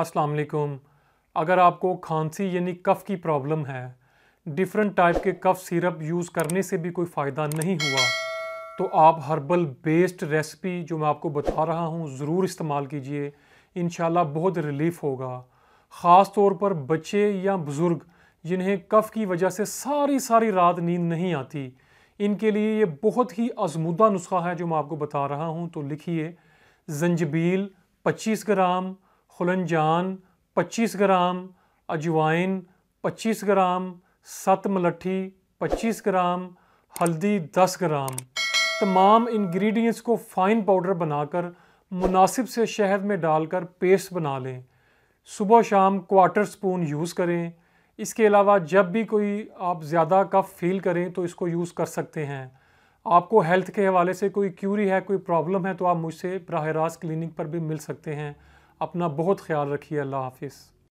अस्सलाम वालेकुम अगर आपको खांसी यानी कफ़ की प्रॉब्लम है डिफरेंट टाइप के कफ़ सिरप यूज़ करने से भी कोई फ़ायदा नहीं हुआ तो आप हर्बल बेस्ड रेसिपी जो मैं आपको बता रहा हूँ ज़रूर इस्तेमाल कीजिए इन बहुत रिलीफ होगा ख़ास तौर पर बच्चे या बुज़ुर्ग जिन्हें कफ़ की वजह से सारी सारी रात नींद नहीं आती इनके लिए ये बहुत ही आजमुदा नुस्खा है जो मैं आपको बता रहा हूँ तो लिखिए जंजबील 25 ग्राम जान 25 ग्राम अजवाइन 25 ग्राम सत मलट्ठी 25 ग्राम हल्दी 10 ग्राम तमाम इंग्रेडिएंट्स को फ़ाइन पाउडर बनाकर मुनासिब से शहद में डालकर पेस्ट बना लें सुबह शाम क्वार्टर स्पून यूज़ करें इसके अलावा जब भी कोई आप ज़्यादा कफ फील करें तो इसको यूज़ कर सकते हैं आपको हेल्थ के हवाले से कोई क्यूरी है कोई प्रॉब्लम है तो आप मुझसे बरह क्लिनिक पर भी मिल सकते हैं अपना बहुत ख्याल रखिए अल्लाह हाफिज़